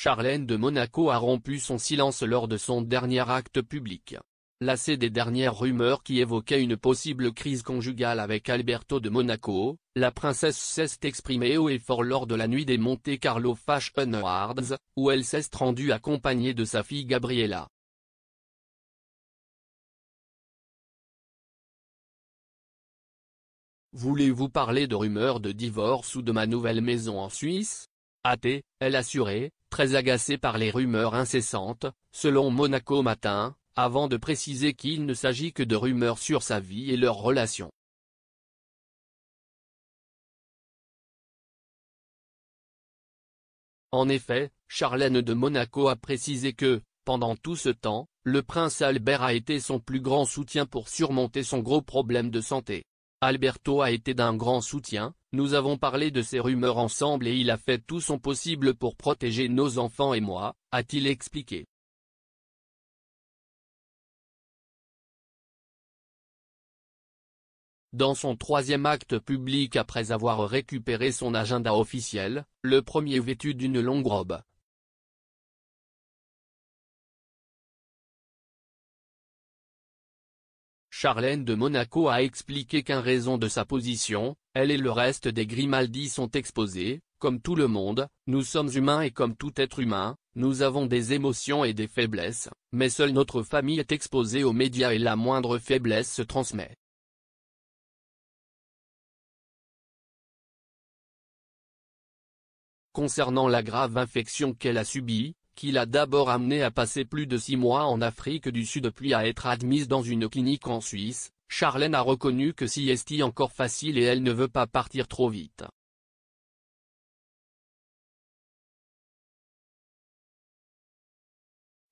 Charlène de Monaco a rompu son silence lors de son dernier acte public. Lassée des dernières rumeurs qui évoquaient une possible crise conjugale avec Alberto de Monaco, la princesse s'est exprimée haut et fort lors de la nuit des Monte Carlo Fashion Awards, où elle s'est rendue accompagnée de sa fille Gabriella. Voulez-vous parler de rumeurs de divorce ou de ma nouvelle maison en Suisse Athée, elle assurait, très agacé par les rumeurs incessantes, selon Monaco Matin, avant de préciser qu'il ne s'agit que de rumeurs sur sa vie et leurs relations. En effet, Charlène de Monaco a précisé que, pendant tout ce temps, le prince Albert a été son plus grand soutien pour surmonter son gros problème de santé. Alberto a été d'un grand soutien, nous avons parlé de ces rumeurs ensemble et il a fait tout son possible pour protéger nos enfants et moi, a-t-il expliqué. Dans son troisième acte public après avoir récupéré son agenda officiel, le premier vêtu d'une longue robe, Charlène de Monaco a expliqué qu'en raison de sa position, elle et le reste des Grimaldi sont exposés, comme tout le monde, nous sommes humains et comme tout être humain, nous avons des émotions et des faiblesses, mais seule notre famille est exposée aux médias et la moindre faiblesse se transmet. Concernant la grave infection qu'elle a subie, qui l'a d'abord amené à passer plus de six mois en Afrique du Sud puis à être admise dans une clinique en Suisse, Charlène a reconnu que si est encore facile et elle ne veut pas partir trop vite.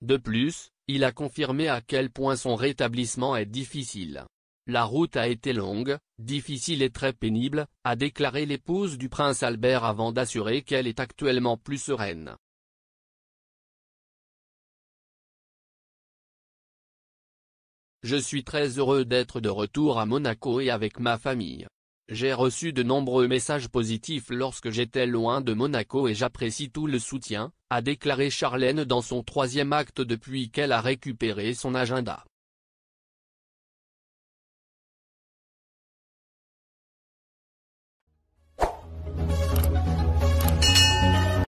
De plus, il a confirmé à quel point son rétablissement est difficile. La route a été longue, difficile et très pénible, a déclaré l'épouse du prince Albert avant d'assurer qu'elle est actuellement plus sereine. Je suis très heureux d'être de retour à Monaco et avec ma famille. J'ai reçu de nombreux messages positifs lorsque j'étais loin de Monaco et j'apprécie tout le soutien, a déclaré Charlène dans son troisième acte depuis qu'elle a récupéré son agenda.